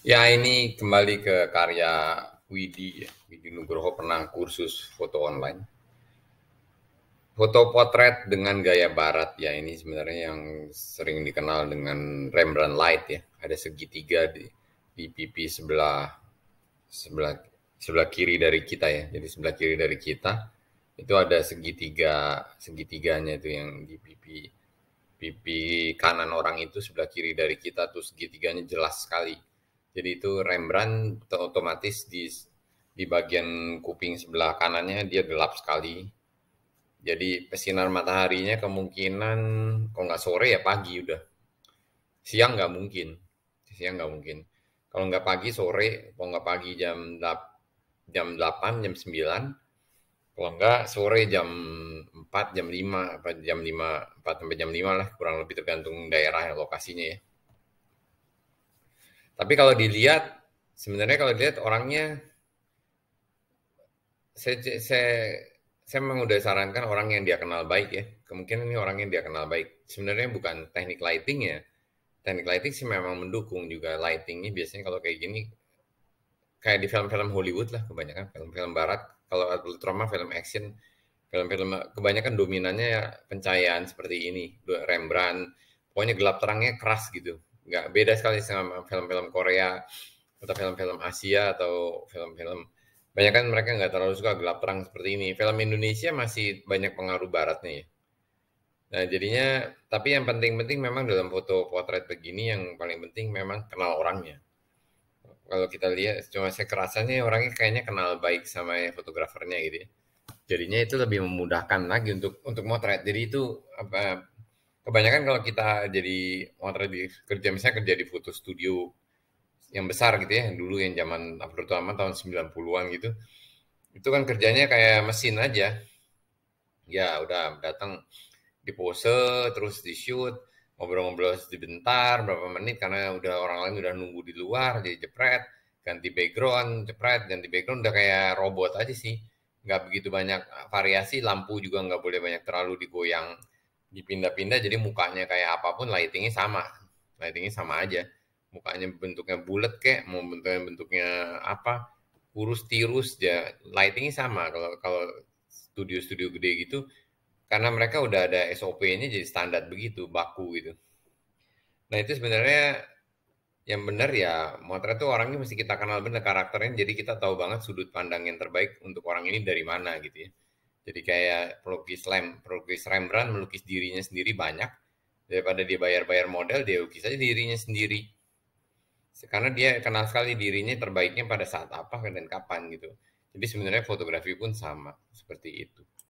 Ya ini kembali ke karya Widi ya. Widi Nugroho pernah kursus foto online. Foto potret dengan gaya barat ya ini sebenarnya yang sering dikenal dengan Rembrandt light ya. Ada segitiga di, di pipi sebelah sebelah sebelah kiri dari kita ya. Jadi sebelah kiri dari kita itu ada segitiga segitiganya itu yang di pipi pipi kanan orang itu sebelah kiri dari kita tuh segitiganya jelas sekali jadi itu Rembrandt otomatis di di bagian kuping sebelah kanannya dia gelap sekali. Jadi sinar mataharinya kemungkinan kalau nggak sore ya pagi udah. Siang nggak mungkin, siang nggak mungkin. Kalau nggak pagi sore, kalau nggak pagi jam jam 8, jam 9, kalau nggak sore jam 4, jam 5, apa jam 5, 4 sampai jam 5 lah kurang lebih tergantung daerah lokasinya ya tapi kalau dilihat, sebenarnya kalau dilihat orangnya, saya, saya, saya memang udah sarankan orang yang dia kenal baik ya. Kemungkinan ini orang yang dia kenal baik. Sebenarnya bukan teknik lighting ya. Teknik lighting sih memang mendukung juga lightingnya. Biasanya kalau kayak gini, kayak di film-film Hollywood lah kebanyakan film-film Barat. Kalau trauma film action, film-film kebanyakan dominannya pencahayaan seperti ini, Rembrandt. Pokoknya gelap terangnya keras gitu nggak beda sekali sama film-film Korea atau film-film Asia atau film-film banyak kan mereka nggak terlalu suka gelap terang seperti ini. Film Indonesia masih banyak pengaruh barat nih. Ya. Nah jadinya tapi yang penting-penting memang dalam foto potret begini yang paling penting memang kenal orangnya. Kalau kita lihat cuma saya kerasanya orangnya kayaknya kenal baik sama fotografernya gitu. Ya. Jadinya itu lebih memudahkan lagi untuk untuk motret. Jadi itu apa kebanyakan kalau kita jadi motret di kerja misalnya kerja di foto studio yang besar gitu ya dulu yang zaman terutama tahun 90-an gitu itu kan kerjanya kayak mesin aja ya udah datang di pose terus di shoot ngobrol-ngobrol sebentar berapa menit karena udah orang lain udah nunggu di luar jadi jepret ganti background jepret ganti background udah kayak robot aja sih nggak begitu banyak variasi lampu juga nggak boleh banyak terlalu digoyang dipindah-pindah jadi mukanya kayak apapun lightingnya sama lightingnya sama aja mukanya bentuknya bulat kek mau bentuknya bentuknya apa kurus tirus ya lightingnya sama kalau kalau studio-studio gede gitu karena mereka udah ada SOP-nya jadi standar begitu baku gitu nah itu sebenarnya yang benar ya motret tuh orangnya mesti kita kenal benar karakternya jadi kita tahu banget sudut pandang yang terbaik untuk orang ini dari mana gitu ya jadi kayak pelukis Lem, pelukis Rembrandt melukis dirinya sendiri banyak daripada dia bayar-bayar model dia lukis aja dirinya sendiri. Karena dia kenal sekali dirinya terbaiknya pada saat apa dan kapan gitu. Jadi sebenarnya fotografi pun sama seperti itu.